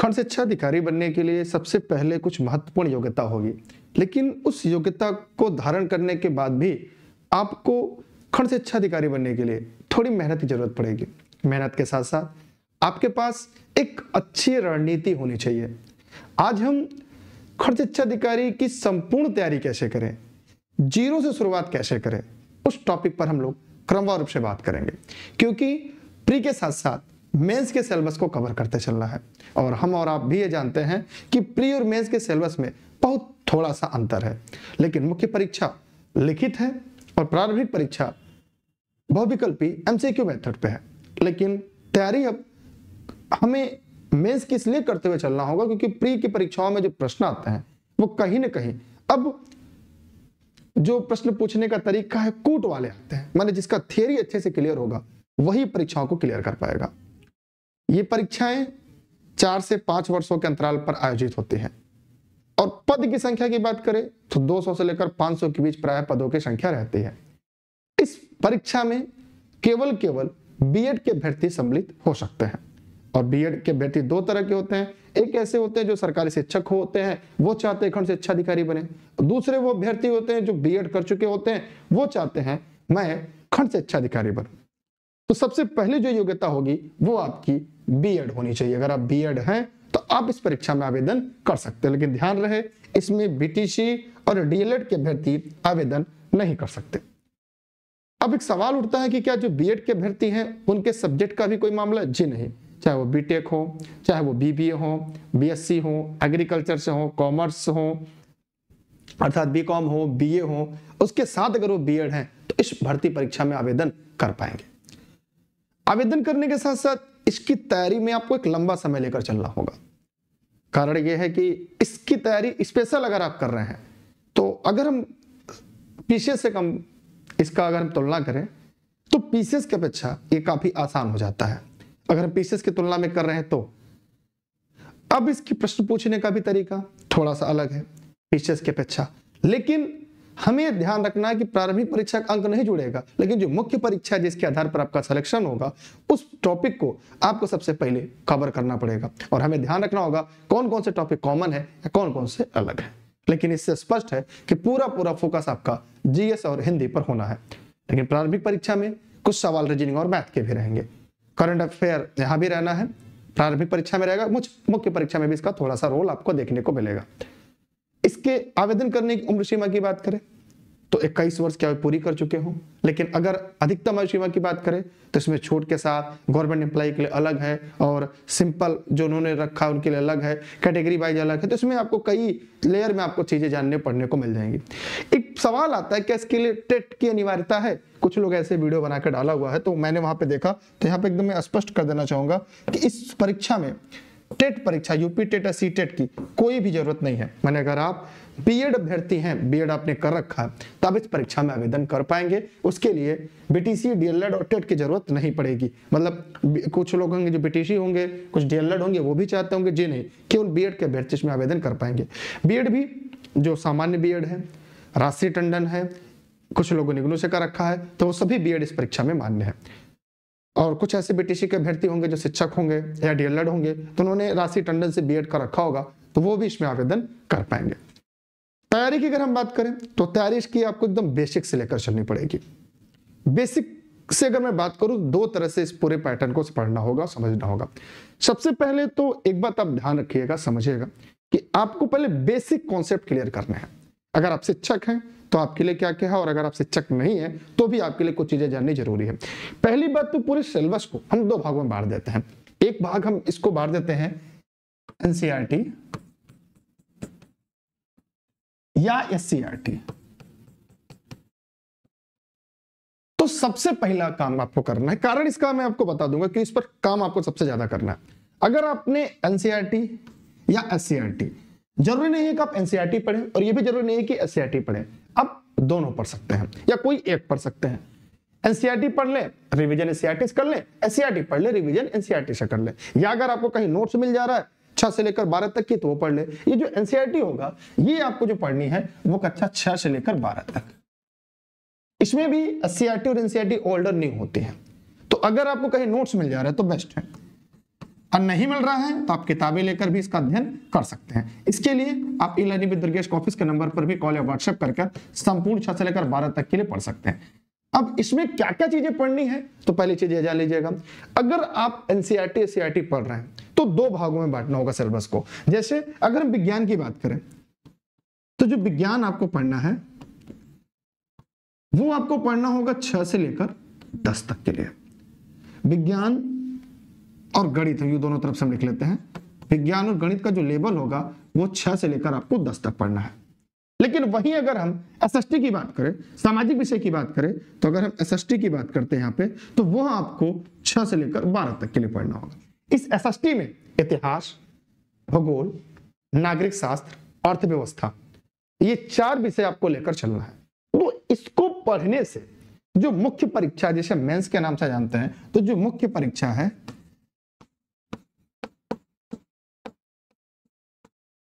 खंड शिक्षा अच्छा अधिकारी बनने के लिए सबसे पहले कुछ महत्वपूर्ण योग्यता होगी लेकिन उस योग्यता को धारण करने के बाद भी आपको खंड शिक्षा अच्छा अधिकारी बनने के लिए थोड़ी मेहनत की जरूरत पड़ेगी मेहनत के साथ साथ आपके पास एक अच्छी रणनीति होनी चाहिए आज हम खंड शिक्षा अच्छा अधिकारी की संपूर्ण तैयारी कैसे करें जीरो से शुरुआत कैसे करें उस टॉपिक पर हम लोग क्रमवार रूप से बात करेंगे क्योंकि प्री के साथ साथ मेंस के सिलेबस को कवर करते चल रहा है और हम और आप भी ये जानते हैं कि प्री और मेंस के सिलेबस में बहुत थोड़ा सा अंतर है लेकिन मुख्य परीक्षा लिखित है और प्रारंभिक परीक्षा बहुविकल्पी एमसीक्यू मेथड पे है लेकिन तैयारी अब हमें मेंस की इसलिए करते हुए चलना होगा क्योंकि प्री की परीक्षाओं में जो प्रश्न आते हैं वो कहीं ना कहीं अब जो प्रश्न पूछने का तरीका है कूट वाले आते हैं माने जिसका थियरी अच्छे से क्लियर होगा वही परीक्षाओं को क्लियर कर पाएगा ये परीक्षाएं चार से पांच वर्षों के अंतराल पर आयोजित होती हैं और पद की संख्या की बात करें तो 200 से लेकर 500 के बीच प्राय पदों की संख्या रहती है इस परीक्षा में केवल केवल बीएड के अभ्यर्थी सम्मिलित हो सकते हैं और बीएड के अभ्यर्थी दो तरह के होते हैं एक ऐसे होते हैं जो सरकारी शिक्षक होते हैं वो चाहते हैं खंड शिक्षा अच्छा अधिकारी बने दूसरे वो अभ्यर्थी होते हैं जो एड कर चुके होते हैं वो चाहते हैं मैं खंड शिक्षा अच्छा अधिकारी बनू तो सबसे पहले जो योग्यता होगी वो आपकी बीएड होनी चाहिए अगर आप बीएड हैं तो आप इस परीक्षा में आवेदन कर सकते हैं लेकिन ध्यान रहे इसमें बीटीसी और डीएलएड के अभ्यर्थी आवेदन नहीं कर सकते अब एक सवाल उठता है कि क्या जो बीएड के अभ्यर्थी हैं उनके सब्जेक्ट का भी कोई मामला जी नहीं चाहे वो बीटेक हो चाहे वो बीबीए हो बीएससी हो एग्रीकल्चर से हो कॉमर्स हो अर्थात बीकॉम हो बीए हो उसके साथ अगर वो बीएड हैं तो इस भर्ती परीक्षा में आवेदन कर पाएंगे आवेदन करने के साथ साथ इसकी तैयारी में आपको एक लंबा समय लेकर चलना होगा कारण यह है कि इसकी तैयारी स्पेशल अगर आप कर रहे हैं तो अगर हम पीसीएस से कम इसका अगर हम तुलना करें तो पीसीएस की अपेक्षा ये काफी आसान हो जाता है अगर हम पीसीएस की तुलना में कर रहे हैं तो अब इसकी प्रश्न पूछने का भी तरीका थोड़ा सा अलग है पीसीएस की अपेक्षा लेकिन हमें ध्यान रखना है कि प्रारंभिक परीक्षा का अंक नहीं जुड़ेगा लेकिन जो मुख्य परीक्षा है जिसके आधार पर आपका सिलेक्शन होगा उस टॉपिक को आपको सबसे पहले कवर करना पड़ेगा और हमें ध्यान रखना होगा कौन कौन से टॉपिक कॉमन है या कौन कौन से अलग है लेकिन इससे स्पष्ट है कि पूरा पूरा फोकस आपका जीएस और हिंदी पर होना है लेकिन प्रारंभिक परीक्षा में कुछ सवाल रीजनिंग और मैथ के भी रहेंगे करंट अफेयर यहां भी रहना है प्रारंभिक परीक्षा में रहेगा मुख्य परीक्षा में भी इसका थोड़ा सा रोल आपको देखने को मिलेगा इसके आवेदन करने की उम्र सीमा की बात करें तो 21 वर्ष क्या पूरी कर चुके हों लेकिन अगर अधिकतम आयु सीमा की बात करें तो इसमें छूट के साथ गवर्नमेंट एम्प्लॉय के लिए अलग है और सिंपल जो उन्होंने रखा उनके लिए अलग है कैटेगरी वाइज अलग है तो इसमें आपको कई लेयर में आपको चीज़ें जानने पढ़ने को मिल जाएंगी एक सवाल आता है क्या इसके लिए टेट की अनिवार्यता है कुछ लोग ऐसे वीडियो बनाकर डाला हुआ है तो मैंने वहां पर देखा तो यहाँ पे एकदम स्पष्ट कर देना चाहूंगा कि इस परीक्षा में टेट परीक्षा यूपी टेट या सी टेट की कोई भी जरूरत नहीं है मैंने अगर आप बीएड अभ्यर्थी हैं बीएड आपने कर रखा है तो आप इस परीक्षा में आवेदन कर पाएंगे उसके लिए बीटीसी डीएलएड और टेट की जरूरत नहीं पड़ेगी मतलब कुछ लोग होंगे जो बीटीसी होंगे कुछ डीएलएड होंगे वो भी चाहते होंगे जी नहीं केवल बी एड के अभ्यर्थी इसमें आवेदन कर पाएंगे बीएड भी जो सामान्य बीएड है राशि टंडन है कुछ लोगों ने इग्नू से कर रखा है तो वो सभी बीएड इस परीक्षा में मान्य है और कुछ ऐसे बीटीसी के अभ्यर्थी होंगे जो शिक्षक होंगे या डीएलएड होंगे तो उन्होंने राशि टंडन से बीएड का रखा होगा तो वो भी इसमें आवेदन कर पाएंगे तैयारी की अगर हम बात करें तो तैयारी इसकी आपको एकदम बेसिक से लेकर चलनी पड़ेगी बेसिक से अगर मैं बात करूं दो तरह से इस पूरे पैटर्न को पढ़ना होगा समझना होगा सबसे पहले तो एक बात आप ध्यान रखिएगा समझिएगा कि आपको पहले बेसिक कॉन्सेप्ट क्लियर करने हैं अगर आप शिक्षक हैं तो आपके लिए क्या क्या है और अगर आपसे चक नहीं है तो भी आपके लिए कुछ चीजें जाननी जरूरी है पहली बात तो पूरे सिलेबस को हम दो भागों में बांट देते हैं एक भाग हम इसको बांट देते हैं एनसीआर e या एस e तो सबसे पहला काम आपको करना है कारण इसका मैं आपको बता दूंगा कि इस पर काम आपको सबसे ज्यादा करना है अगर आपने एनसीआरटी e या एस जरूरी नहीं है कि आप एनसीआरटी पढ़ें और यह भी जरूरी नहीं है कि एससीआरटी पढ़ें दोनों पढ़ सकते हैं या कोई एक पढ़ सकते हैं एनसीआरटी e पढ़ ले रिविजन एनसीआरटी कर ले एनसीआरटी पढ़ ले रिविजन एनसीआरटी से कर ले e e या अगर आपको कहीं नोट्स मिल जा रहा है छह से लेकर बारह तक की तो वो पढ़ ले ये जो एनसीआरटी होगा ये आपको जो पढ़नी है वो कक्षा छह से लेकर बारह तक इसमें भी एस और एनसीआरटी ओल्डर न्यू होती है तो अगर आपको कहीं नोट्स मिल जा रहा है तो बेस्ट है और नहीं मिल रहा है तो आप किताबें लेकर भी इसका अध्ययन कर सकते हैं इसके लिए आप इलानी दुर्गेश ऑफिस के नंबर पर भी कॉल या व्हाट्सएप करके संपूर्ण छह से लेकर बारह तक के लिए पढ़ सकते हैं अब इसमें क्या क्या चीजें पढ़नी है तो पहली चीज जान लीजिएगा अगर आप एनसीआरटी एस e e पढ़ रहे हैं तो दो भागों में बांटना होगा सिलेबस को जैसे अगर हम विज्ञान की बात करें तो जो विज्ञान आपको पढ़ना है वो आपको पढ़ना होगा छह से लेकर दस तक के लिए विज्ञान और गणित ये दोनों तरफ से हम लिख लेते हैं विज्ञान और गणित का जो लेवल होगा वो छह से लेकर आपको दस तक पढ़ना है लेकिन वही अगर हम एस की बात करें सामाजिक विषय की बात करें तो अगर हम एस की बात करते हैं यहाँ पे तो वह आपको छह से लेकर बारह तक के लिए पढ़ना होगा इस एस में इतिहास भूगोल नागरिक शास्त्र अर्थव्यवस्था ये चार विषय आपको लेकर चलना है तो इसको पढ़ने से जो मुख्य परीक्षा जैसे मेंस के नाम से जानते हैं तो जो मुख्य परीक्षा है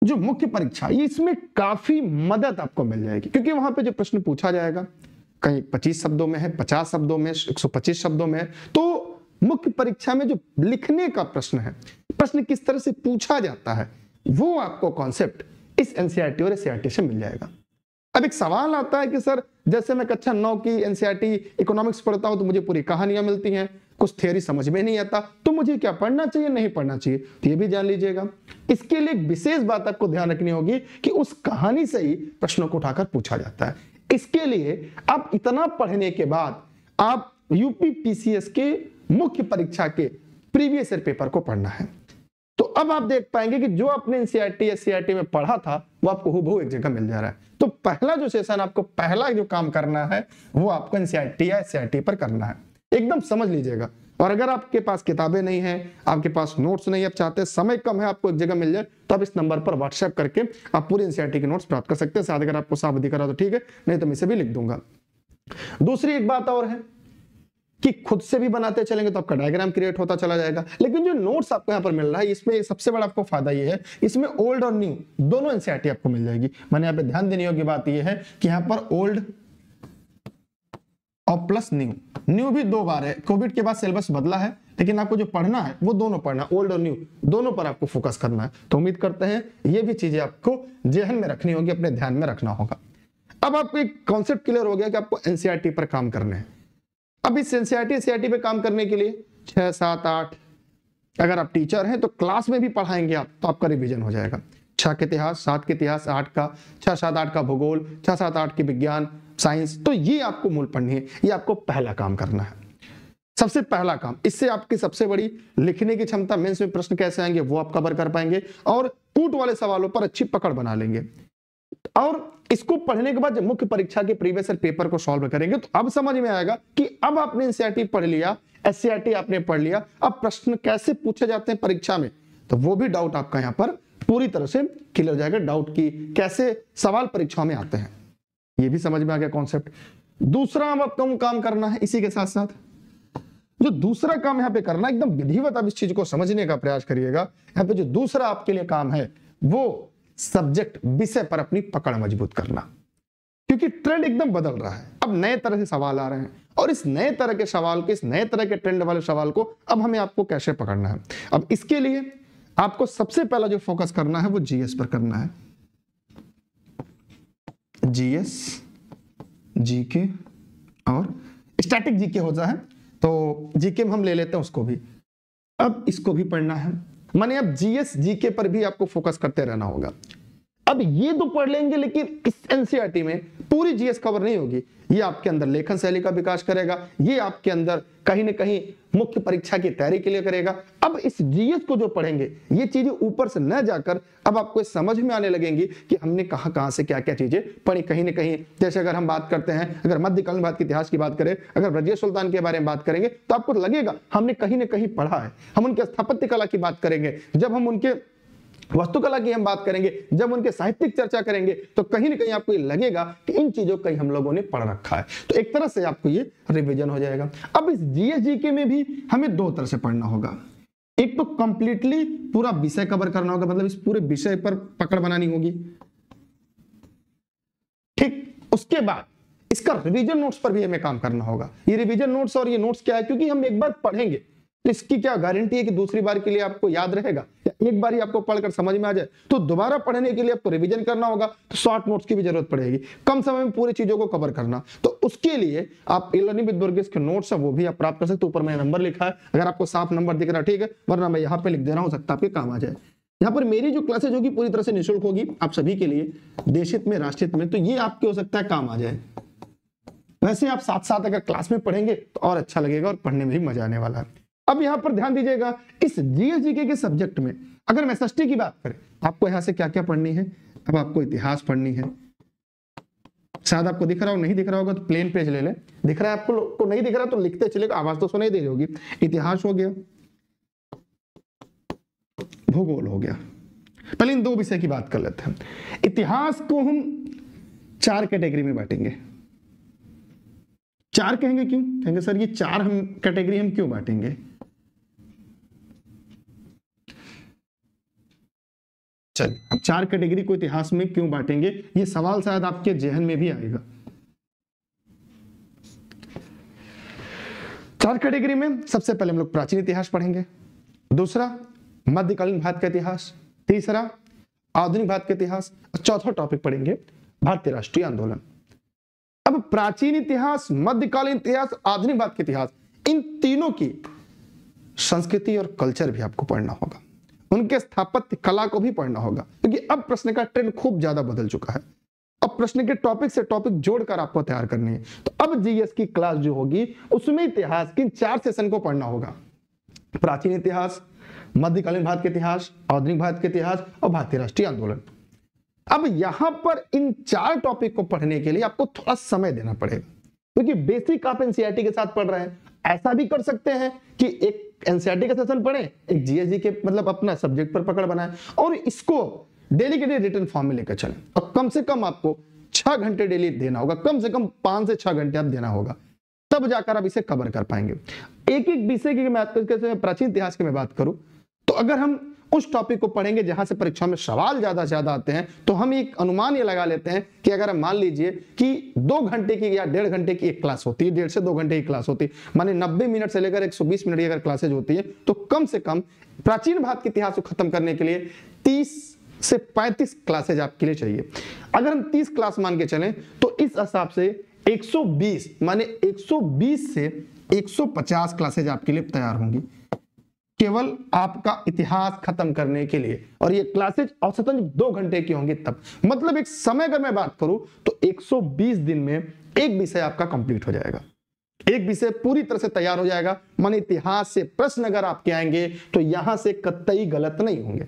जो मुख्य परीक्षा ये इसमें काफी मदद आपको मिल जाएगी क्योंकि वहां पे जो प्रश्न पूछा जाएगा कहीं 25 शब्दों में है 50 शब्दों में 125 शब्दों में है तो मुख्य परीक्षा में जो लिखने का प्रश्न है प्रश्न किस तरह से पूछा जाता है वो आपको कॉन्सेप्ट इस एनसीआरटी e और एससीआरटी e से मिल जाएगा अब एक सवाल आता है कि सर जैसे मैं कक्षा नौ की एनसीआरटी इकोनॉमिक्स e पढ़ता हूं तो मुझे पूरी कहानियां मिलती हैं कुछ थियोरी समझ में नहीं आता तो मुझे क्या पढ़ना चाहिए नहीं पढ़ना चाहिए तो ये भी जान लीजिएगा इसके लिए एक विशेष बात आपको ध्यान रखनी होगी कि उस कहानी से ही प्रश्नों को उठाकर पूछा जाता है इसके लिए आप इतना पढ़ने के बाद आप यूपी पीसीएस के मुख्य परीक्षा के प्रीवियस ईयर पेपर को पढ़ना है तो अब आप देख पाएंगे कि जो आपने एनसीआरटी एससीआरटी e e में पढ़ा था वो आपको हु एक जगह मिल जा रहा है तो पहला जो सेशन आपको पहला जो काम करना है वो आपको एनसीआरटी e या एससीआरटी पर करना है एकदम समझ लीजिएगा और अगर आपके पास किताबें नहीं है आपके पास नोट्स नहीं आप चाहते समय कम है आपको एक जगह मिल जाए तो आप इस नंबर पर व्हाट्सएप करके आप पूरी एनसीआरटी के नोट्स प्राप्त कर सकते हैं साथ अगर आपको साफ दिख रहा तो ठीक है नहीं तो मैं इसे भी लिख दूंगा दूसरी एक बात और है कि खुद से भी बनाते चलेंगे तो आपका डायग्राम क्रिएट होता चला जाएगा लेकिन जो नोट्स आपको यहाँ पर मिल रहा है इसमें सबसे बड़ा आपको फायदा ये है इसमें ओल्ड और न्यू दोनों एनसीआरटी आपको मिल जाएगी मैंने यहाँ पे ध्यान देने योग्य बात यह है कि यहाँ पर ओल्ड और प्लस न्यू न्यू भी दो बार है कोविड के बाद सिलेबस बदला है लेकिन आपको जो पढ़ना है वो दोनों पढ़ना है ओल्ड और न्यू दोनों पर आपको फोकस करना है तो उम्मीद करते हैं ये भी चीजें आपको जेहन में रखनी होगी अपने ध्यान में रखना होगा अब आपको एक कॉन्सेप्ट क्लियर हो गया कि आपको एनसीआरटी e पर काम करना है अब इस एनसीआरटी एनसीआरटी पर काम करने के लिए छह सात आठ अगर आप टीचर हैं तो क्लास में भी पढ़ाएंगे आप तो आपका रिविजन हो जाएगा छह के इतिहास सात के इतिहास आठ का छह सात आठ का भूगोल छह सात आठ के विज्ञान साइंस तो ये आपको मूल पढ़नी है ये आपको पहला काम करना है सबसे पहला काम इससे आपकी सबसे बड़ी लिखने की क्षमता मेंस में प्रश्न कैसे आएंगे वो आप कवर कर पाएंगे और कूट वाले सवालों पर अच्छी पकड़ बना लेंगे और इसको पढ़ने के बाद जब मुख्य परीक्षा के प्रीवियस पेपर को सॉल्व करेंगे तो अब समझ में आएगा कि अब आपने एनसीआरटी पढ़ लिया एस आपने पढ़ लिया अब प्रश्न कैसे पूछे जाते हैं परीक्षा में तो वो भी डाउट आपका यहां पर पूरी तरह से क्लियर हो जाएगा डाउट की कैसे सवाल परीक्षाओं में आते हैं ये भी समझ में आ गया कॉन्सेप्ट दूसरा अब आपको काम करना है इसी के साथ साथ जो दूसरा काम यहाँ पे करना एकदम विधिवत आप इस चीज को समझने का प्रयास करिएगा यहाँ पे जो दूसरा आपके लिए काम है वो सब्जेक्ट विषय पर अपनी पकड़ मजबूत करना क्योंकि ट्रेंड एकदम बदल रहा है अब नए तरह से सवाल आ रहे हैं और इस नए तरह के सवाल के इस नए तरह के ट्रेंड वाले सवाल को अब हमें आपको कैसे पकड़ना है अब इसके लिए आपको सबसे पहला जो फोकस करना है वो जीएस पर करना है जीएस जीके और स्टैटिक जीके होता है तो जीके में हम ले लेते हैं उसको भी अब इसको भी पढ़ना है माने अब जीएस जीके पर भी आपको फोकस करते रहना होगा अब ये तो पढ़ लेंगे लेकिन इस एनसीआरटी e में पूरी जीएस कवर नहीं होगी ये आपके अंदर लेखन शैली का विकास करेगा ये आपके अंदर कहीं ना कहीं मुख्य परीक्षा की तैयारी के लिए करेगा अब इस जीएस को जो पढ़ेंगे ये चीजें ऊपर से न जाकर अब आपको समझ में आने लगेंगी कि हमने कहां कहां से क्या क्या चीजें पढ़ी कहीं ना कहीं जैसे अगर हम बात करते हैं अगर मध्यकालीन भारत के इतिहास की बात करें अगर ब्रजेश सुल्तान के बारे में बात करेंगे तो आपको लगेगा हमने कहीं ना कहीं पढ़ा है हम उनके स्थापत्य कला की बात करेंगे जब हम उनके वस्तुकला की हम बात करेंगे जब उनके साहित्यिक चर्चा करेंगे तो कहीं ना कहीं आपको ये लगेगा कि इन चीजों कहीं हम लोगों ने पढ़ रखा है तो एक तरह से आपको ये रिविजन हो जाएगा अब इस जीएसजीके में भी हमें दो तरह से पढ़ना होगा एक तो कंप्लीटली पूरा विषय कवर करना होगा मतलब इस पूरे विषय पर पकड़ बनानी होगी ठीक उसके बाद इसका रिवीजन नोट्स पर भी हमें काम करना होगा ये रिवीजन नोट्स और ये नोट्स क्या है क्योंकि हम एक बार पढ़ेंगे तो इसकी क्या गारंटी है कि दूसरी बार के लिए आपको याद रहेगा या एक बार ही आपको पढ़कर समझ में आ जाए तो दोबारा पढ़ने के लिए आपको रिवीजन करना होगा तो शॉर्ट नोट्स की भी जरूरत पड़ेगी कम समय में पूरी चीजों को कवर करना तो उसके लिए आप इलर्निंग विद वर्गीस के नोट्स है वो भी आप प्राप्त कर सकते ऊपर मैंने नंबर लिखा है अगर आपको साफ नंबर दिख रहा है ठीक है वरना मैं यहाँ पे लिख दे रहा हूँ सकता आपके काम आ जाए यहाँ पर मेरी जो क्लासेज होगी पूरी तरह से निःशुल्क होगी आप सभी के लिए देशित में राष्ट्रित में तो ये आपके हो सकता है काम आ जाए वैसे आप साथ साथ अगर क्लास में पढ़ेंगे तो और अच्छा लगेगा और पढ़ने में भी मजा आने वाला है अब यहां पर ध्यान दीजिएगा इस जीके के सब्जेक्ट में अगर मैं एस की बात करें आपको यहां से क्या क्या पढ़नी है अब आपको इतिहास पढ़नी है शायद आपको दिख रहा हो नहीं दिख रहा होगा तो प्लेन पेज ले लें दिख रहा है आपको को तो नहीं दिख रहा तो लिखते चले आवाज तो सुनाई दे रही होगी इतिहास हो गया भूगोल हो गया पहले इन दो विषय की बात कर लेते हैं इतिहास को हम चार कैटेगरी में बांटेंगे चार कहेंगे क्यों कहेंगे सर ये चार हम कैटेगरी हम क्यों बांटेंगे चलिए चार कैटेगरी को इतिहास में क्यों बांटेंगे ये सवाल शायद आपके जहन में भी आएगा चार कैटेगरी में सबसे पहले हम लोग प्राचीन इतिहास पढ़ेंगे दूसरा मध्यकालीन भारत का इतिहास तीसरा आधुनिक भारत का इतिहास और चौथा टॉपिक पढ़ेंगे भारतीय राष्ट्रीय आंदोलन अब प्राचीन इतिहास मध्यकालीन इतिहास आधुनिक भारत का इतिहास इन तीनों की संस्कृति और कल्चर भी आपको पढ़ना होगा उनके स्थापत्य कला को भी पढ़ना होगा क्योंकि अब प्रश्न का ट्रेंड खूब ज्यादा बदल चुका है अब प्रश्न के टॉपिक से टॉपिक जोड़कर आपको तैयार करनी है तो अब जीएस की क्लास जो होगी उसमें इतिहास की चार सेशन को पढ़ना होगा प्राचीन इतिहास मध्यकालीन भारत के इतिहास आधुनिक भारत के इतिहास और भारतीय राष्ट्रीय आंदोलन अब यहां पर इन चार टॉपिक को पढ़ने के लिए आपको थोड़ा समय देना पड़ेगा क्योंकि तो बेसिक आप एनसीआरटी e के साथ पढ़ रहे हैं ऐसा भी कर सकते हैं कि एक एनसीईआरटी e का सेशन पढ़े एक जीएसजी के मतलब अपना सब्जेक्ट पर पकड़ बनाए और इसको डेली के डेली रिटर्न फॉर्म में लेकर चले और कम से कम आपको छह घंटे डेली देना होगा कम से कम पांच से छह घंटे आप देना होगा तब जाकर आप इसे कवर कर पाएंगे एक एक विषय की मैं प्राचीन इतिहास की मैं बात करूं तो अगर हम उस टॉपिक को पढ़ेंगे जहां से परीक्षा में सवाल ज्यादा से ज्यादा आते हैं तो हम एक अनुमान ये लगा लेते हैं कि अगर हम मान लीजिए कि दो घंटे की या डेढ़ घंटे की एक क्लास होती है डेढ़ से दो घंटे की क्लास होती है माने नब्बे मिनट से लेकर 120 मिनट की अगर क्लासेज होती है तो कम से कम प्राचीन भारत के इतिहास को खत्म करने के लिए तीस से पैंतीस क्लासेज आपके लिए चाहिए अगर हम तीस क्लास मान के चले तो इस हिसाब से बीस माने बीस से पचास क्लासेज आपके लिए तैयार होंगी केवल आपका इतिहास खत्म करने के लिए और ये क्लासेज औसतन दो घंटे की होंगी तब मतलब एक समय अगर मैं बात करूं तो 120 दिन में एक विषय आपका कंप्लीट हो जाएगा एक विषय पूरी तरह से तैयार हो जाएगा मान इतिहास से प्रश्न अगर आपके आएंगे तो यहां से कतई गलत नहीं होंगे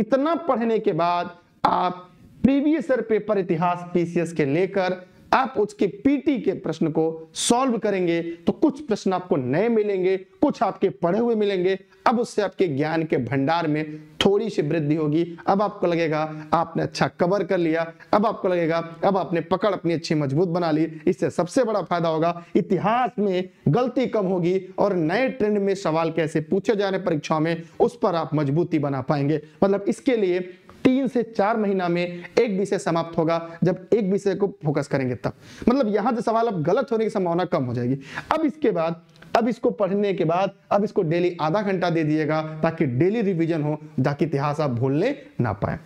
इतना पढ़ने के बाद आप प्रीवियस पेपर इतिहास पीसीएस के लेकर आप उसके पीटी के प्रश्न को सॉल्व करेंगे तो कुछ प्रश्न आपको नए मिलेंगे कुछ आपके पढ़े हुए मिलेंगे अब उससे आपके ज्ञान के भंडार में थोड़ी सी वृद्धि होगी अब आपको लगेगा आपने अच्छा कवर कर लिया अब आपको लगेगा अब आपने पकड़ अपनी अच्छी मजबूत बना ली इससे सबसे बड़ा फायदा होगा इतिहास में गलती कम होगी और नए ट्रेंड में सवाल कैसे पूछे जा रहे परीक्षाओं में उस पर आप मजबूती बना पाएंगे मतलब इसके लिए तीन से चार महीना में एक विषय समाप्त होगा जब एक विषय को फोकस करेंगे तब मतलब यहां से सवाल अब गलत होने की संभावना कम हो जाएगी अब इसके बाद अब इसको पढ़ने के बाद अब इसको डेली आधा घंटा दे दिएगा ताकि डेली रिवीजन हो ताकि इतिहास आप भूलने ना पाए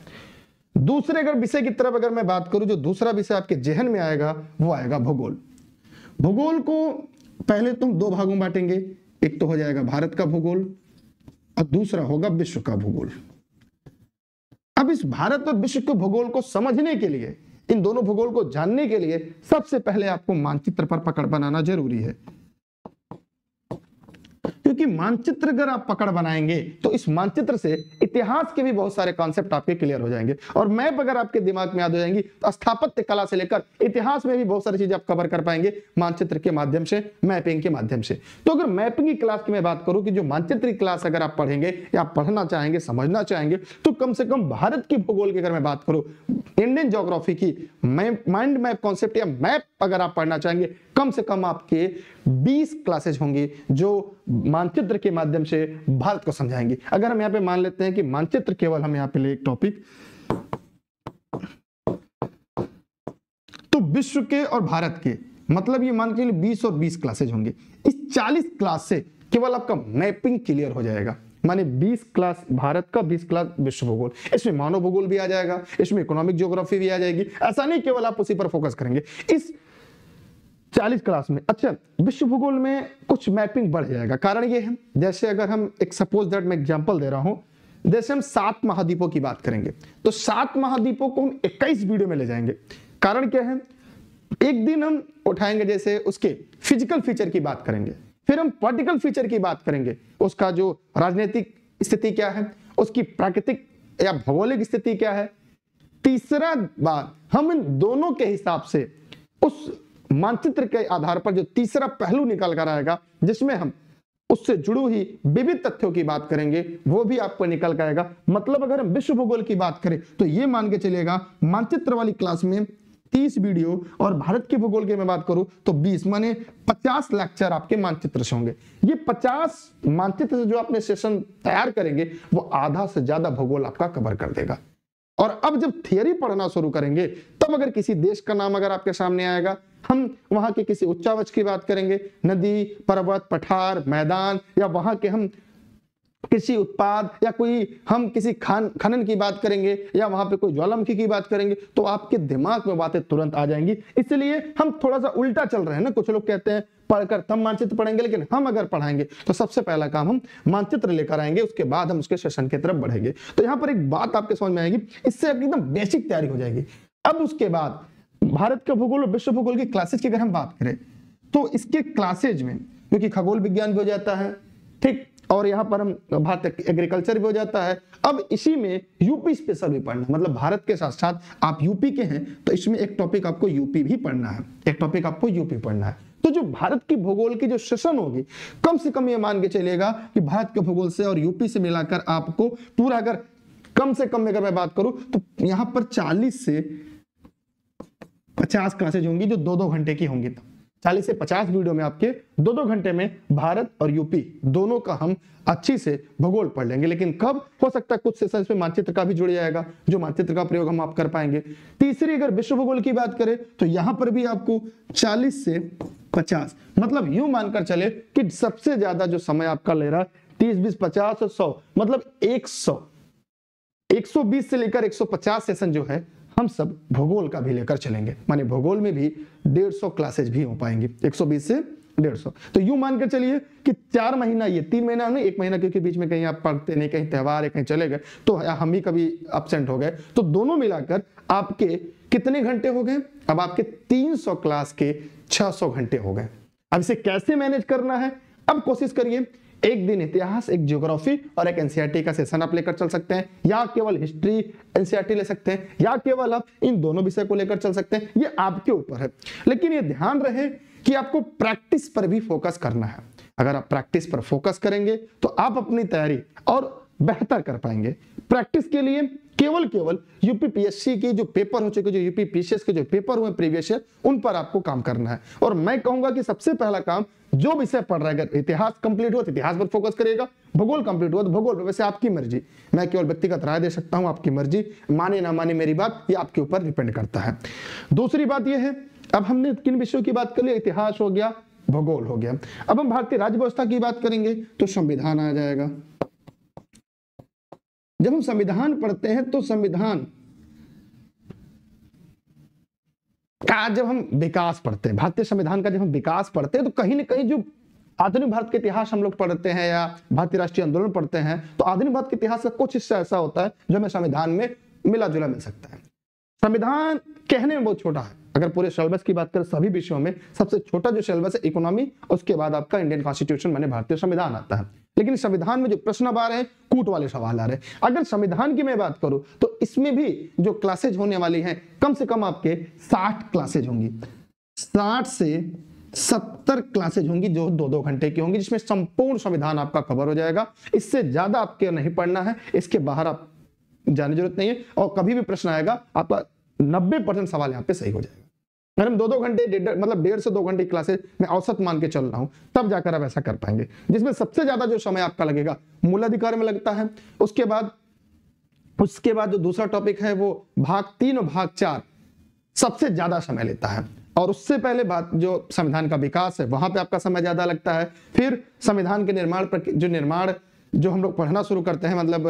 दूसरे अगर विषय की तरफ अगर मैं बात करूं जो दूसरा विषय आपके जहन में आएगा वो आएगा भूगोल भूगोल को पहले तुम दो भागों बांटेंगे एक तो हो जाएगा भारत का भूगोल और दूसरा होगा विश्व का भूगोल अब इस भारत और विश्व के भूगोल को समझने के लिए इन दोनों भूगोल को जानने के लिए सबसे पहले आपको मानचित्र पर पकड़ बनाना जरूरी है क्योंकि मानचित्र अगर आप पकड़ बनाएंगे तो इस मानचित्र से इतिहास के भी बहुत सारे कॉन्सेप्ट आपके क्लियर हो जाएंगे और मैप अगर आपके दिमाग में याद हो जाएंगी तो स्थापत्य कला से लेकर इतिहास में भी बहुत सारी चीजें आप कवर कर पाएंगे मानचित्र के माध्यम से मैपिंग के माध्यम से तो अगर मैपिंग की क्लास की मैं बात करूं कि जो मानचित्र की क्लास अगर आप पढ़ेंगे या पढ़ना चाहेंगे समझना चाहेंगे तो कम से कम भारत की भूगोल की अगर मैं बात करूं इंडियन ज्योग्राफी की माइंड मैप कॉन्सेप्ट या मैप अगर आप पढ़ना चाहेंगे कम से कम आपके 20 क्लासेज होंगी जो मानचित्र के माध्यम से भारत को समझाएंगे अगर हम यहाँ पे मान लेते हैं कि मानचित्र केवल हम यहाँ पे एक टॉपिक तो विश्व के और भारत के मतलब ये मान के लिए 20 और 20 क्लासेज होंगे इस 40 क्लास से केवल आपका मैपिंग क्लियर हो जाएगा माने 20 क्लास भारत का 20 क्लास विश्व भूगोल इसमें मानव भूगोल भी आ जाएगा इसमें इकोनॉमिक ज्योग्राफी भी आ जाएगी ऐसा नहीं केवल आप उसी पर फोकस करेंगे इस चालीस क्लास में अच्छा विश्व भूगोल में कुछ मैपिंग बढ़ जाएगा कारण ये है जैसे अगर हम एक सपोज दैट मैं एग्जाम्पल दे रहा हूं जैसे हम सात महाद्वीपों की बात करेंगे तो सात महाद्वीपों को हम 21 वीडियो में ले जाएंगे कारण क्या है एक दिन हम उठाएंगे जैसे उसके फिजिकल फीचर की बात करेंगे फिर हम पॉलिटिकल फीचर की बात करेंगे उसका जो राजनीतिक स्थिति क्या है उसकी प्राकृतिक या भौगोलिक स्थिति क्या है तीसरा बात हम इन दोनों के हिसाब से उस मानचित्र के आधार पर जो तीसरा पहलू निकल कर आएगा जिसमें हम उससे जुड़ू ही विविध तथ्यों की बात करेंगे वो भी आपको निकल कर आएगा मतलब अगर हम विश्व भूगोल की बात करें तो ये मान के चलेगा मानचित्र वाली क्लास में 30 वीडियो और भारत के भूगोल के मैं बात करूं तो 20 माने 50 लेक्चर आपके मानचित्र से होंगे ये 50 मानचित्र से जो आपने सेशन तैयार करेंगे वो आधा से ज्यादा भूगोल आपका कवर कर देगा और अब जब थियरी पढ़ना शुरू करेंगे तब अगर किसी देश का नाम अगर आपके सामने आएगा हम वहां के किसी उच्चावच की बात करेंगे नदी पर्वत पठार मैदान या वहां के हम किसी उत्पाद या कोई हम किसी खान खनन की बात करेंगे या वहां पे कोई ज्वालामुखी की बात करेंगे तो आपके दिमाग में बातें तुरंत आ जाएंगी इसलिए हम थोड़ा सा उल्टा चल रहे हैं ना कुछ लोग कहते हैं पढ़कर तब मानचित्र पढ़ेंगे लेकिन हम अगर पढ़ाएंगे तो सबसे पहला काम हम मानचित्र लेकर आएंगे उसके बाद हम उसके सेशन की तरफ बढ़ेंगे तो यहाँ पर एक बात आपके समझ में आएगी इससे आपकी एकदम बेसिक तैयारी हो जाएगी अब उसके बाद भारत के भूगोल और विश्व भूगोल के क्लासेज की अगर हम बात करें तो इसके क्लासेज में क्योंकि खगोल विज्ञान भी हो जाता है ठीक और यहाँ पर हम भारत एग्रीकल्चर भी हो जाता है अब इसी में यूपी स्पेशल भी पढ़ना मतलब भारत के साथ साथ आप यूपी के हैं तो इसमें एक टॉपिक आपको यूपी भी पढ़ना है एक टॉपिक आपको यूपी पढ़ना है तो जो भारत की भूगोल की जो सेशन होगी कम से कम ये मान के चलेगा कि भारत के भूगोल से और यूपी से मिलाकर आपको पूरा अगर कम से कम अगर मैं बात करूं तो यहाँ पर चालीस से 50 क्लासेज होंगी जो दो दो घंटे की होंगी तब चालीस से पचास वीडियो में आपके दो दो घंटे में भारत और यूपी दोनों का हम अच्छी से भूगोल पढ़ लेंगे लेकिन कब हो सकता है कुछ सेशन में मानचित्र का भी जुड़ जाएगा जो मानचित्र का प्रयोग हम आप कर पाएंगे तीसरी अगर विश्व भूगोल की बात करें तो यहां पर भी आपको चालीस से पचास मतलब यू मानकर चले कि सबसे ज्यादा जो समय आपका ले रहा है तीस बीस पचास और सौ मतलब एक सौ 120 से लेकर 150 सेशन जो है हम सब भूगोल का भी लेकर चलेंगे माने भूगोल में भी डेढ़ सौ क्लासेज भी हो पाएंगी 120 से डेढ़ सौ तो यूं मानकर चलिए कि चार महीना ये तीन महीना नहीं एक महीना क्योंकि बीच में कहीं आप पढ़ते नहीं कहीं त्यौहार है कहीं चले गए तो हम ही कभी अपसेंट हो गए तो दोनों मिलाकर आपके कितने घंटे हो गए अब आपके तीन क्लास के छह घंटे हो गए अब इसे कैसे मैनेज करना है अब कोशिश करिए एक दिन इतिहास एक ज्योग्राफी और एक एनसीआरटी e का सेशन आप लेकर चल सकते हैं या केवल हिस्ट्री एनसीआरटी e ले सकते हैं या केवल आप इन दोनों विषय को लेकर चल सकते हैं ये आपके ऊपर है लेकिन ये ध्यान रहे कि आपको प्रैक्टिस पर भी फोकस करना है अगर आप प्रैक्टिस पर फोकस करेंगे तो आप अपनी तैयारी और बेहतर कर पाएंगे प्रैक्टिस के लिए केवल केवल यूपीपीएससी के जो पेपर हो चुके जो यूपीपीसीएस के जो पेपर हुए प्रीवियस ईयर उन पर आपको काम करना है और मैं कहूंगा कि सबसे पहला काम जो विषय पढ़ रहा है अगर इतिहास कंप्लीट हुआ तो इतिहास पर फोकस करेगा भूगोल कंप्लीट हुआ तो भूगोल पर वैसे आपकी मर्जी मैं केवल व्यक्तिगत राय दे सकता हूं आपकी मर्जी माने ना माने मेरी बात ये आपके ऊपर डिपेंड करता है दूसरी बात यह है अब हमने किन विषयों की बात कर ली इतिहास हो गया भूगोल हो गया अब हम भारतीय राज्य व्यवस्था की बात करेंगे तो संविधान आ जाएगा जब हम संविधान पढ़ते हैं तो संविधान का जब हम विकास पढ़ते हैं भारतीय संविधान का जब हम विकास पढ़ते हैं तो कहीं ना कहीं जो आधुनिक भारत के इतिहास हम लोग पढ़ते हैं या भारतीय राष्ट्रीय आंदोलन पढ़ते हैं तो आधुनिक भारत के इतिहास का कुछ हिस्सा ऐसा होता है जो हमें संविधान में मिला जुला मिल सकता है संविधान कहने में बहुत छोटा है अगर पूरे सिलेबस की बात करें सभी विषयों में सबसे छोटा जो सिलेबस है इकोनॉमी उसके बाद आपका इंडियन कॉन्स्टिट्यूशन मैंने भारतीय संविधान आता है लेकिन संविधान में जो प्रश्न आ रहे हैं कूट वाले सवाल आ रहे हैं अगर संविधान की मैं बात करूं तो इसमें भी जो क्लासेज होने वाली हैं कम से कम आपके साठ क्लासेज होंगी साठ से सत्तर क्लासेज होंगी जो दो दो घंटे की होंगी जिसमें संपूर्ण संविधान आपका कवर हो जाएगा इससे ज्यादा आपके नहीं पढ़ना है इसके बाहर आप जाने जरूरत नहीं है और कभी भी प्रश्न आएगा आपका नब्बे परसेंट सवाल यहाँ पे सही हो जाएगा मैडम दो दो घंटे मतलब डेढ़ से दो घंटे क्लासेस मैं औसत मान के चल रहा हूँ तब जाकर आप ऐसा कर पाएंगे जिसमें सबसे ज्यादा जो समय आपका लगेगा मूल अधिकार में लगता है उसके बाद उसके बाद जो दूसरा टॉपिक है वो भाग तीन और भाग चार सबसे ज्यादा समय लेता है और उससे पहले बात जो संविधान का विकास है वहां पे आपका समय ज्यादा लगता है फिर संविधान के निर्माण जो निर्माण जो हम लोग पढ़ना शुरू करते हैं मतलब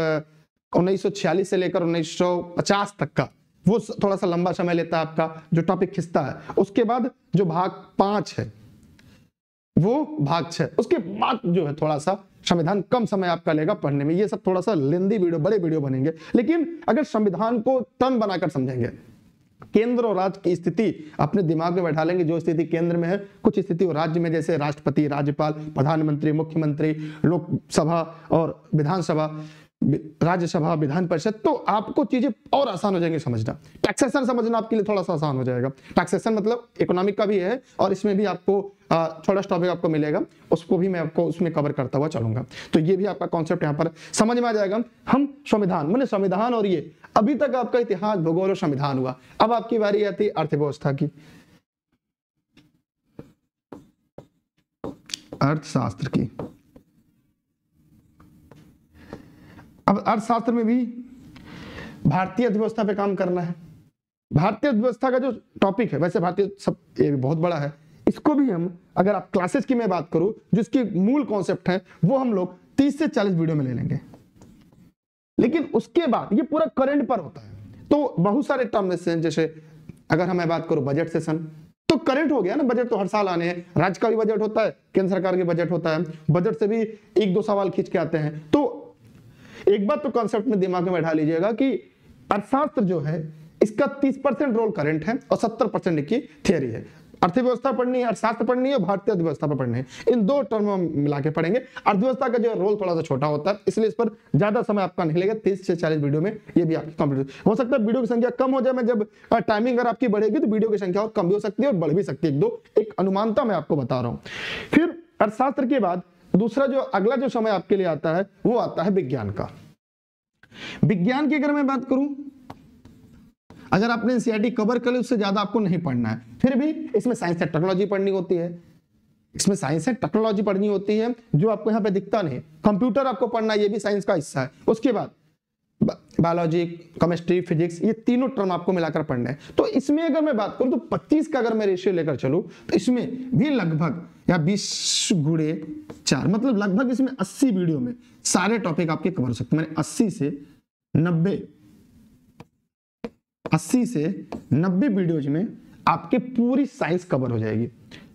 1946 से लेकर 1950 तक का वो थोड़ा सा लंबा समय लेता है आपका जो टॉपिक खिंचता है उसके बाद जो भाग पांच है वो भाग छह उसके बाद जो है थोड़ा सा संविधान कम समय आपका लेगा पढ़ने में ये सब थोड़ा सा लेंदी वीडियो बड़े वीडियो बनेंगे लेकिन अगर संविधान को तन बनाकर समझेंगे केंद्र और राज्य की स्थिति अपने दिमाग में बैठा लेंगे जो स्थिति केंद्र में है कुछ स्थिति और राज्य में जैसे राष्ट्रपति राज्यपाल प्रधानमंत्री मुख्यमंत्री लोकसभा और विधानसभा राज्यसभा विधान परिषद तो आपको चीजें और आसान हो जाएंगे समझना टैक्सेशन समझना आपके लिए थोड़ा सा आसान हो जाएगा टैक्सेशन मतलब इकोनॉमिक का भी है और इसमें भी आपको छोटा टॉपिक आपको मिलेगा उसको भी मैं आपको उसमें कवर करता हुआ चलूंगा तो ये भी आपका कॉन्सेप्ट यहाँ पर समझ में आ जाएगा हम संविधान मैंने संविधान और ये अभी तक आपका इतिहास भूगोल और संविधान हुआ अब आपकी बारी आती है अर्थव्यवस्था की अर्थशास्त्र की अब अर्थशास्त्र में भी भारतीय अर्थव्यवस्था पे काम करना है भारतीय अर्थव्यवस्था का जो टॉपिक है वैसे भारतीय सब ये बहुत बड़ा है इसको भी हम अगर आप क्लासेस की मैं बात करूं जिसकी मूल कॉन्सेप्ट है वो हम लोग 30 से 40 वीडियो में ले लेंगे लेकिन उसके बाद ये पूरा करंट पर होता है तो बहुत सारे टर्म ऐसे जैसे अगर हमें बात करूं बजट सेशन तो करंट हो गया ना बजट तो हर साल आने हैं राज्य का भी बजट होता है केंद्र सरकार के बजट होता है बजट से भी एक दो सवाल खींच के आते हैं तो एक बात तो कॉन्सेप्ट में दिमाग में बैठा लीजिएगा कि अर्थशास्त्र जो है इसका 30 परसेंट रोल करंट है और 70 परसेंट की थियरी है अर्थव्यवस्था पढ़नी है अर्थशास्त्र पढ़नी है भारतीय अर्थव्यवस्था पर पढ़नी है इन दो टर्म हम मिला के पढ़ेंगे अर्थव्यवस्था का जो रोल थोड़ा सा छोटा होता है इसलिए इस पर ज्यादा समय आपका नहीं लगेगा तीस से चालीस वीडियो में ये भी आपकी कंप्लीट हो सकता है वीडियो की संख्या कम हो जाए मैं जब टाइमिंग अगर आपकी बढ़ेगी तो वीडियो की संख्या और कम भी हो सकती है और बढ़ भी सकती है एक दो एक अनुमानता मैं आपको बता रहा हूँ फिर अर्थशास्त्र के बाद दूसरा जो अगला जो समय आपके लिए आता है वो आता है विज्ञान का विज्ञान की अगर मैं बात करूं अगर आपने एनसीआरटी कवर कर ली उससे ज्यादा आपको नहीं पढ़ना है फिर भी इसमें साइंस एंड टेक्नोलॉजी पढ़नी होती है इसमें साइंस एंड टेक्नोलॉजी पढ़नी होती है जो आपको यहाँ पे दिखता नहीं कंप्यूटर आपको पढ़ना ये भी साइंस का हिस्सा है उसके बाद बायोलॉजी केमिस्ट्री फिजिक्स ये तीनों टर्म आपको मिलाकर पढ़ना है तो इसमें अगर मैं बात करूं तो 25 का अगर मैं रेशियो लेकर चलूं तो इसमें भी लगभग या बीस गुड़े चार मतलब लगभग इसमें 80 वीडियो में सारे टॉपिक आपके कवर हो सकते मैंने 80 से 90 80 से 90 वीडियोज में आपके पूरी साइंस कवर हो जाएगी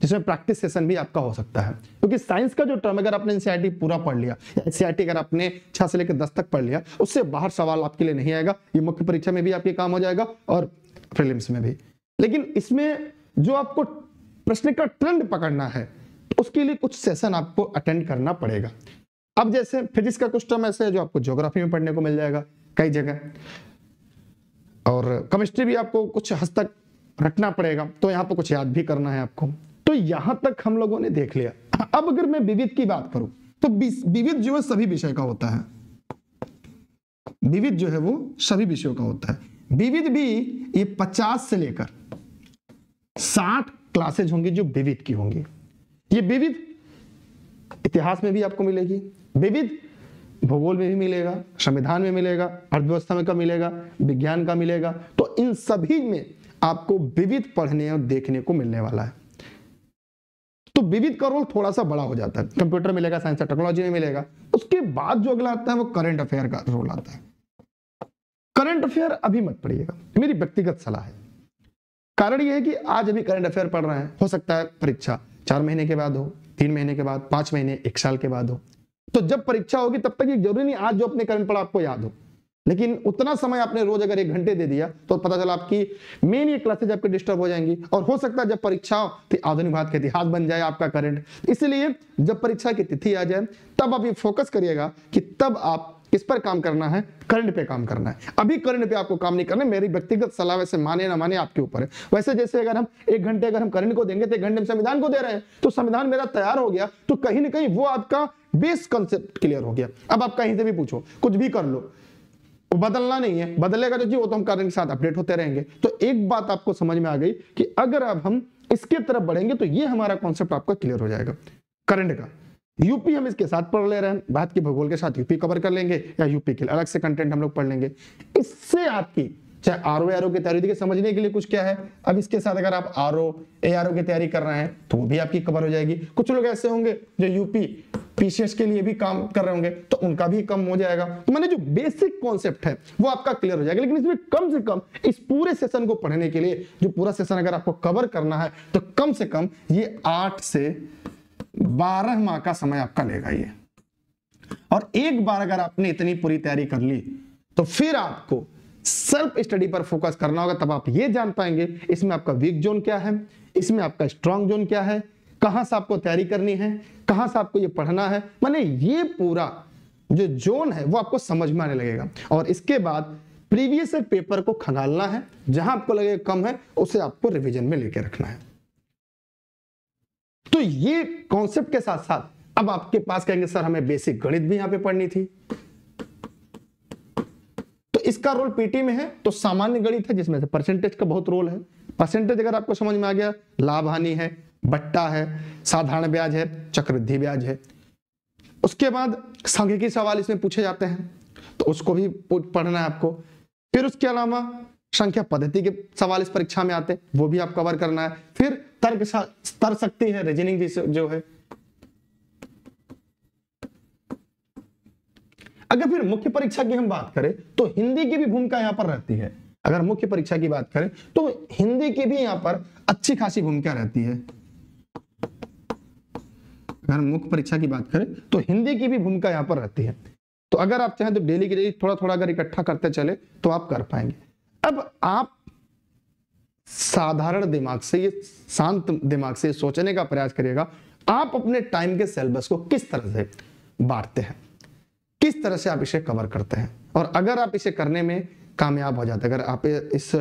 जिसमें प्रैक्टिस सेशन भी आपका हो सकता है क्योंकि साइंस का जो टर्म अगर आपने एनसीईआरटी पूरा पढ़ लिया एनसीईआरटी अगर आपने छह से लेकर दस तक पढ़ लिया उससे बाहर सवाल आपके लिए नहीं आएगा ये मुख्य परीक्षा में भी आपके काम हो जाएगा और फिल्म में भी लेकिन इसमें जो आपको प्रश्न का ट्रेंड पकड़ना है उसके लिए कुछ सेशन आपको अटेंड करना पड़ेगा अब जैसे फिजिक्स का कुछ टर्म ऐसे है जो आपको ज्योग्राफी में पढ़ने को मिल जाएगा कई जगह और केमिस्ट्री भी आपको कुछ हद तक रखना पड़ेगा तो यहाँ पर कुछ याद भी करना है आपको तो यहां तक हम लोगों ने देख लिया अब अगर मैं विविध की बात करूं तो विविध जो है सभी विषय का होता है विविध जो है वो सभी विषयों का होता है विविध भी ये 50 से लेकर 60 क्लासेज होंगी जो विविध की होंगी ये विविध इतिहास में भी आपको मिलेगी विविध भूगोल में भी मिलेगा संविधान में मिलेगा अर्थव्यवस्था में का मिलेगा विज्ञान का मिलेगा तो इन सभी में आपको विविध पढ़ने और देखने को मिलने वाला है तो विविध का रोल थोड़ा सा बड़ा हो जाता है कंप्यूटर मिलेगा साइंस और टेक्नोलॉजी में मिलेगा उसके बाद जो अगला आता है वो करंट अफेयर का रोल आता है करंट अफेयर अभी मत पढ़िएगा मेरी व्यक्तिगत सलाह है कारण यह है कि आज अभी करंट अफेयर पढ़ रहे हैं हो सकता है परीक्षा चार महीने के बाद हो तीन महीने के बाद पांच महीने एक साल के बाद हो तो जब परीक्षा होगी तब तक ये जरूरी नहीं आज जो अपने करंट पढ़ा आपको याद हो लेकिन उतना समय आपने रोज अगर एक घंटे दे दिया तो पता चला आपकी मेन ये क्लासेज आपकी डिस्टर्ब हो जाएंगी और हो सकता है जब परीक्षा हो तो आधुनिक भारत का इतिहास बन जाए आपका करंट तो इसलिए जब परीक्षा की तिथि आ जाए तब आप ये फोकस करिएगा कि तब आप किस पर काम करना है करंट पे काम करना है अभी करंट पे आपको काम नहीं करना है मेरी व्यक्तिगत सलाह वैसे माने ना माने आपके ऊपर है वैसे जैसे अगर हम एक घंटे अगर हम करंट को देंगे तो घंटे हम संविधान को दे रहे हैं तो संविधान मेरा तैयार हो गया तो कहीं ना कहीं वो आपका बेस कंसेप्ट क्लियर हो गया अब आप कहीं से भी पूछो कुछ भी कर लो वो बदलना नहीं है बदलेगा तो जी वो तो हम करंट के साथ अपडेट होते रहेंगे तो एक बात आपको समझ में आ गई कि अगर अब हम इसके तरफ बढ़ेंगे तो ये हमारा कॉन्सेप्ट आपका क्लियर हो जाएगा करंट का यूपी हम इसके साथ पढ़ ले रहे हैं भारत के भूगोल के साथ यूपी कवर कर लेंगे या यूपी के अलग से कंटेंट हम लोग पढ़ लेंगे इससे आपकी चाहे आर ओ आर ओ की तैयारी देखिए समझने के लिए कुछ क्या है अब इसके साथ अगर आप R O A R O की तैयारी कर रहे हैं तो वो भी आपकी कवर हो जाएगी कुछ लोग ऐसे होंगे जो यूपी पीसीएस के लिए भी काम कर रहे होंगे तो उनका भी कम हो जाएगा तो मैंने जो बेसिक कॉन्सेप्ट है वो आपका क्लियर हो जाएगा लेकिन इसमें कम से कम इस पूरे सेशन को पढ़ने के लिए जो पूरा सेशन अगर आपको कवर करना है तो कम से कम ये आठ से बारह माह का समय आपका लेगा ये और एक बार अगर आपने इतनी पूरी तैयारी कर ली तो फिर आपको सेल्फ स्टडी पर फोकस करना होगा तब आप ये जान पाएंगे इसमें आपका वीक जोन क्या है इसमें आपका स्ट्रांग जोन क्या है कहां से आपको तैयारी करनी है कहां से आपको ये पढ़ना है माने ये पूरा जो जोन है वो आपको समझ में आने लगेगा और इसके बाद प्रीवियस पेपर को खंगालना है जहां आपको लगेगा कम है उसे आपको रिविजन में लेके रखना है तो ये कॉन्सेप्ट के साथ साथ अब आपके पास कहेंगे सर हमें बेसिक गणित भी यहां पे पढ़नी थी तो इसका रोल पीटी में है तो सामान्य गणित है जिसमें से परसेंटेज का बहुत रोल है परसेंटेज अगर आपको समझ में आ गया लाभ हानि है बट्टा है साधारण ब्याज है चक्रवृद्धि ब्याज है उसके बाद सांख्यिकी सवाल इसमें पूछे जाते हैं तो उसको भी पढ़ना है आपको फिर उसके अलावा संख्या पद्धति के सवाल इस परीक्षा में आते हैं वो भी आप कवर करना है फिर तर्क तर सकती है रीजनिंग भी जो है अगर फिर मुख्य परीक्षा की हम बात करें तो हिंदी की भी भूमिका यहां पर रहती है अगर मुख्य परीक्षा की बात करें तो हिंदी की भी यहां पर अच्छी खासी भूमिका रहती है अगर मुख्य परीक्षा की बात करें तो हिंदी की भी भूमिका यहां पर रहती है तो अगर आप चाहें तो डेली की डेली थोड़ा थोड़ा अगर इकट्ठा करते चले तो आप कर पाएंगे अब आप साधारण दिमाग से ये शांत दिमाग से सोचने का प्रयास करिएगा आप अपने टाइम के सिलेबस को किस तरह से बांटते हैं किस तरह से आप इसे कवर करते हैं और अगर आप इसे करने में कामयाब हो जाते हैं अगर आप इस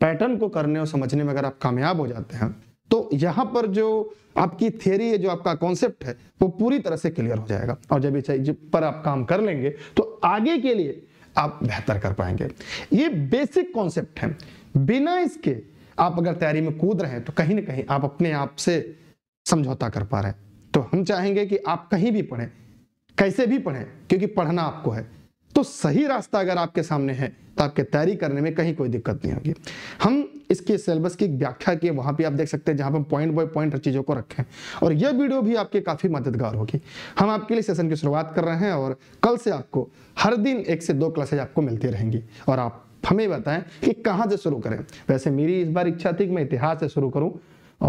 पैटर्न को करने और समझने में अगर आप कामयाब हो जाते हैं तो यहां पर जो आपकी थियरी है जो आपका कॉन्सेप्ट है वो पूरी तरह से क्लियर हो जाएगा और जब इस पर आप काम कर लेंगे तो आगे के लिए आप बेहतर कर पाएंगे ये बेसिक कॉन्सेप्ट है बिना इसके आप अगर तैयारी में कूद रहे हैं तो कहीं ना कहीं आप अपने आप से समझौता कर पा रहे हैं तो हम चाहेंगे कि आप कहीं भी पढ़ें कैसे भी पढ़ें क्योंकि पढ़ना आपको है तो सही रास्ता अगर आपके सामने है तो आपके तैयारी करने में कहीं कोई दिक्कत नहीं होगी हम इसके सिलेबस की व्याख्या की वहां पे आप देख सकते हैं जहां पर पॉइंट बाय पॉइंट चीजों को रखें और यह वीडियो भी आपके काफी मददगार होगी हम आपके लिए सेशन की शुरुआत कर रहे हैं और कल से आपको हर दिन एक से दो क्लासेज आपको मिलती रहेंगी और आप हमें बताएं कि कहाँ से शुरू करें वैसे मेरी इस बार इच्छा थी कि मैं इतिहास से शुरू करूं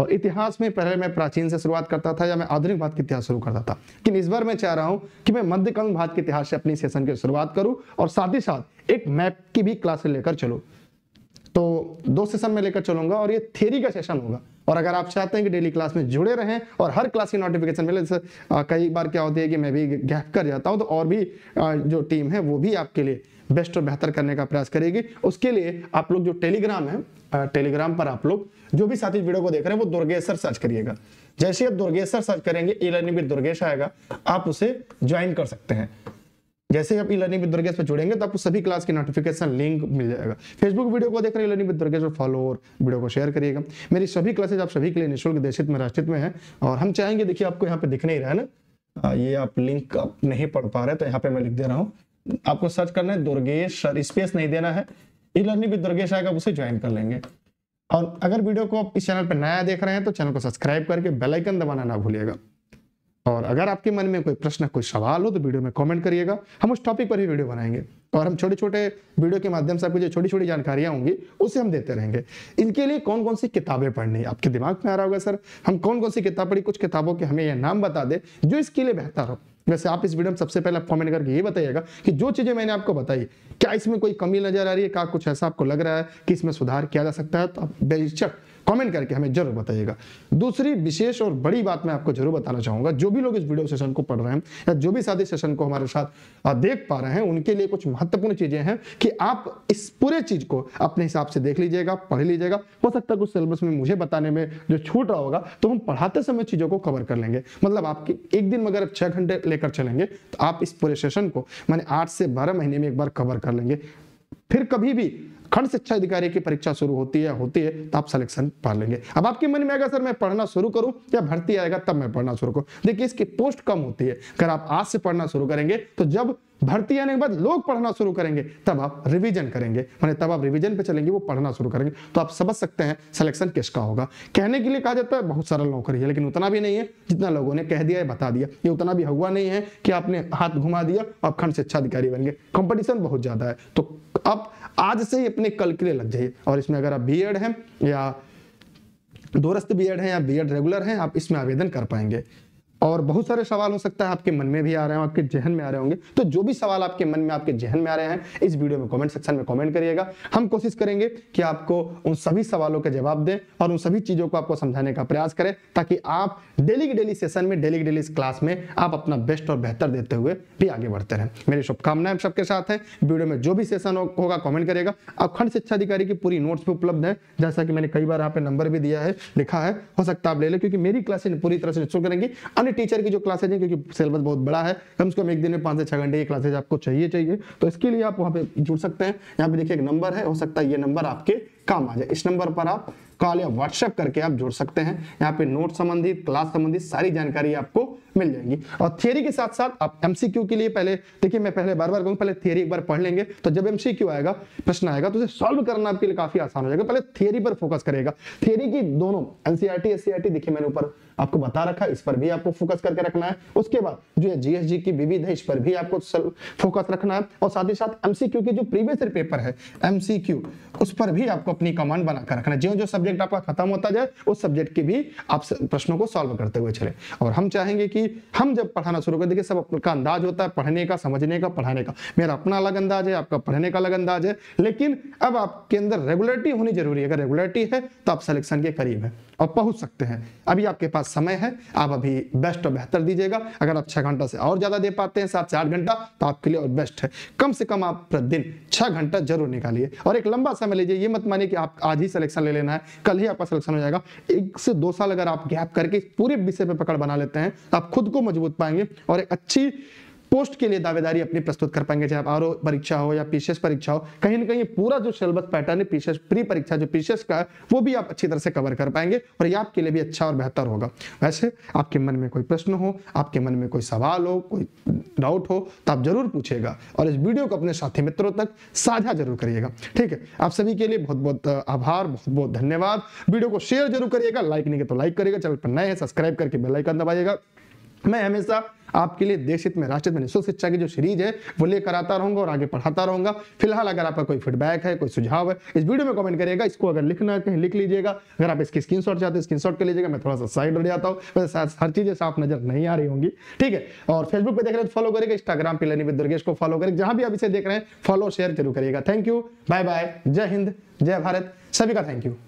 और इतिहास में पहले मैं प्राचीन से शुरुआत करता था या मैं आधुनिक भारत के इतिहास शुरू करता था लेकिन इस बार मैं चाह रहा हूं कि मैं मध्यकालीन भारत के इतिहास से अपनी सेशन की शुरुआत करूं और साथ ही साथ एक मैप की भी क्लास लेकर चलूँ तो दो सेशन में लेकर चलूंगा और ये थेरी का सेशन होगा और अगर आप चाहते हैं कि डेली क्लास में जुड़े रहें और हर क्लास की नोटिफिकेशन मिले जैसे कई बार क्या होती है कि मैं भी गैप कर जाता हूँ तो और भी आ, जो टीम है वो भी आपके लिए बेस्ट और बेहतर करने का प्रयास करेगी उसके लिए आप लोग जो टेलीग्राम है टेलीग्राम पर आप लोग जो भी साथी वीडियो को देख रहे हैं वो दुर्गेश्वर सर्च करिएगा जैसे आप दुर्गेश्वर सर्च करेंगे ई लर्निंग दुर्गेश आएगा आप उसे ज्वाइन कर सकते हैं जैसे ही आप ई लर्निंग विद दुर्गेश पर जुड़ेंगे तो आपको सभी क्लास की नोटिफिकेशन लिंक मिल जाएगा फेसबुक वीडियो को देख रहे लर्निंग विद दुर्गेश पर फॉलो और वीडियो को शेयर करिएगा मेरी सभी क्लासेज आप सभी के लिए निःशुल्क देशित में राष्ट्रित में है और हम चाहेंगे देखिए आपको यहाँ पे दिख नहीं रहा है ना ये आप लिंक आप नहीं पढ़ पा रहे तो यहाँ पे मैं लिख दे रहा हूँ आपको सर्च करना है दुर्गेश स्पेस नहीं देना है ई लर्निंग विद दुर्गेश आएगा उसे ज्वाइन कर लेंगे और अगर वीडियो को आप इस चैनल पर नया देख रहे हैं तो चैनल को सब्सक्राइब करके बेलाइकन दबाना ना भूलिएगा और अगर आपके मन में कोई प्रश्न कोई सवाल हो तो वीडियो में कमेंट करिएगा हम उस टॉपिक पर ही वीडियो बनाएंगे और हम छोटे छोटे वीडियो के माध्यम से आपको जो छोटी छोटी जानकारियां होंगी उसे हम देते रहेंगे इनके लिए कौन कौन सी किताबें पढ़नी आपके दिमाग में आ रहा होगा सर हम कौन कौन सी किताब पढ़ी कुछ किताबों के हमें यह नाम बता दे जो इसके लिए बेहतर हो वैसे आप इस वीडियो में सबसे पहले आप कमेंट करके ये बताइएगा कि जो चीजें मैंने आपको बताई क्या इसमें कोई कमी नजर आ रही है क्या कुछ ऐसा आपको लग रहा है कि इसमें सुधार किया जा सकता है तो आप बेचक कमेंट करके हमें जरूर बताइएगा दूसरी विशेष और बड़ी बात मैं आपको जरूर बताना चाहूंगा जो भी लोग इस वीडियो सेशन को पढ़ रहे हैं या जो भी साथ इस सेशन को हमारे साथ देख पा रहे हैं उनके लिए कुछ महत्वपूर्ण चीजें हैं कि आप इस पूरे चीज को अपने हिसाब से देख लीजिएगा पढ़ लीजिएगा हो सकता है कुछ सिलेबस में मुझे बताने में जो छूट रहा होगा तो हम पढ़ाते समय चीजों को कवर कर लेंगे मतलब आपके एक दिन में अगर छह घंटे लेकर चलेंगे तो आप इस पूरे सेशन को मैंने आठ से बारह महीने में एक बार कवर कर लेंगे फिर कभी भी खंड शिक्षा अधिकारी की परीक्षा शुरू होती है होती है तो आप सिलेक्शन पा लेंगे अब आपके मन में आएगा सर मैं पढ़ना शुरू करूं या भर्ती आएगा तब मैं पढ़ना शुरू करूं देखिए इसकी पोस्ट कम होती है अगर आप आज से पढ़ना शुरू करेंगे तो जब भर्ती आने के बाद लोग पढ़ना शुरू करेंगे तब आप रिवीजन करेंगे माने तब आप रिवीजन पे चलेंगे वो पढ़ना शुरू करेंगे तो आप समझ सकते हैं सिलेक्शन किसका होगा कहने के लिए कहा जाता है बहुत सारा नौकरी है लेकिन उतना भी नहीं है जितना लोगों ने कह दिया है बता दिया ये उतना भी हुआ नहीं है कि आपने हाथ घुमा दिया और खंड शिक्षा अधिकारी बन गए कॉम्पिटिशन बहुत ज्यादा है तो आप आज से ही अपने कल के लिए लग जाइए और इसमें अगर आप बी हैं या दोस्त बी है या बी रेगुलर हैं आप इसमें आवेदन कर पाएंगे और बहुत सारे सवाल हो सकता है आपके मन में भी आ रहे हो आपके जहन में आ रहे होंगे तो जो भी सवाल आपके मन में आपके जहन में आ रहे हैं इस वीडियो में कमेंट सेक्शन में कमेंट करिएगा हम कोशिश करेंगे कि आपको उन सभी सवालों के जवाब दें और उन सभी चीज़ों को आपको समझाने का प्रयास करें ताकि आप डेली डेली सेशन में डेली डेली क्लास में आप अपना बेस्ट और बेहतर देते हुए भी आगे बढ़ते रहें मेरी शुभकामनाएं सबके साथ है वीडियो में जो भी सेशन होगा कॉमेंट करेगा अब खंड शिक्षा अधिकारी की पूरी नोट्स भी उपलब्ध है जैसा कि मैंने कई बार यहाँ पे नंबर भी दिया है लिखा है हो सकता है आप ले लें क्योंकि मेरी क्लासेज पूरी तरह से निश्चित रहेंगी अन्य टीचर की जो क्लासेज हैं क्योंकि सिलेबस बहुत बड़ा है कम से कम एक दिन में पाँच से छः घंटे की क्लासेज आपको चाहिए चाहिए तो इसके लिए आप वहाँ पे जुड़ सकते हैं यहाँ पे देखिए एक नंबर है हो सकता है ये नंबर आपके काम आ जाए इस नंबर पर आप कॉल या व्हाट्सएप करके आप जुड़ सकते हैं यहाँ पे नोट संबंधित क्लास संबंधित सारी जानकारी आपको मिल जाएगी और थियरी के साथ साथ आप एमसीक्यू के लिए पहले देखिए मैं पहले बार बार कहूँ पहले थियरी एक बार पढ़ लेंगे तो जब एमसीक्यू आएगा प्रश्न आएगा तो उसे सॉल्व करना आपके लिए काफी आसान हो जाएगा पहले थियरी पर फोकस करेगा थियरी की दोनों एनसीआरटी एस e e देखिए मैंने ऊपर आपको बता रखा इस पर भी आपको फोकस करके रखना है उसके बाद जो है जीएसजी की विविध है इस पर भी आपको फोकस रखना है और साथ ही साथ एमसीक्यू की जो प्रीवियस ईयर पेपर है एमसीक्यू उस पर भी आपको अपनी कमांड बनाकर रखना है जो जो सब्जेक्ट आपका खत्म होता जाए उस सब्जेक्ट के भी आप प्रश्नों को सॉल्व करते हुए चले और हम चाहेंगे कि हम जब पढ़ाना शुरू कर देखिए सब अपना अंदाज होता है पढ़ने का समझने का पढ़ाने का मेरा अपना अलग अंदाज है आपका पढ़ने का अलग अंदाज है लेकिन अब आपके अंदर रेगुलरिटी होनी जरूरी है अगर रेगुलरिटी है तो आप सिलेक्शन के करीब है और पहुंच सकते हैं अभी आपके पास समय है आप अभी बेस्ट और बेहतर दीजिएगा अगर आप छह घंटा से और ज़्यादा दे पाते हैं सात से आठ घंटा तो आपके लिए और बेस्ट है कम से कम आप प्रतिदिन छह घंटा जरूर निकालिए और एक लंबा समय लीजिए ये मत मानिए कि आप आज ही सिलेक्शन ले लेना है कल ही आपका सिलेक्शन हो जाएगा एक से दो साल अगर आप गैप करके पूरे विषय पर पकड़ बना लेते हैं तो आप खुद को मजबूत पाएंगे और एक अच्छी पोस्ट के लिए दावेदारी अपनी प्रस्तुत कर पाएंगे चाहे आर परीक्षा हो या पीसीएस परीक्षा हो कहीं ना कहीं पूरा जो सिलेबस पैटर्न है पीसीएस प्री परीक्षा जो पीसीएस का है वो भी आप अच्छी तरह से कवर कर पाएंगे और ये आपके लिए भी अच्छा और बेहतर होगा वैसे आपके मन में कोई प्रश्न हो आपके मन में कोई सवाल हो कोई डाउट हो तो आप जरूर पूछेगा और इस वीडियो को अपने साथी मित्रों तक साझा जरूर करिएगा ठीक है आप सभी के लिए बहुत बहुत आभार बहुत बहुत धन्यवाद वीडियो को शेयर जरूर करिएगा लाइक नहीं तो लाइक करिएगा चैनल पर नए हैं सब्सक्राइब करके बेलाइकन दबाइएगा मैं हमेशा आपके लिए देशित में राष्ट्रित में निःशुल्क शिक्षा की जो सीरीज है वो लेकर आता रहूंगा और आगे पढ़ाता रहूंगा फिलहाल अगर आपका कोई फीडबैक है कोई सुझाव है इस वीडियो में कमेंट करिएगा इसको अगर लिखना है कहीं लिख लीजिएगा अगर आप इसकी स्क्रीन चाहते हैं स्क्रीन कर लीजिएगा मैं थोड़ा सा साइड हो जाता हूँ वैसे हर चीजें साफ नजर नहीं आ रही होंगी ठीक है और फेसबुक पर देख रहे हैं फॉलो करेगा इंस्टाग्राम पर लनी दुर्गेश को फॉलो करेगा जहां भी आप इसे देख रहे हैं फॉलो शेयर जरूर करिएगा थैंक यू बाय बाय जय हिंद जय भारत सभी का थैंक यू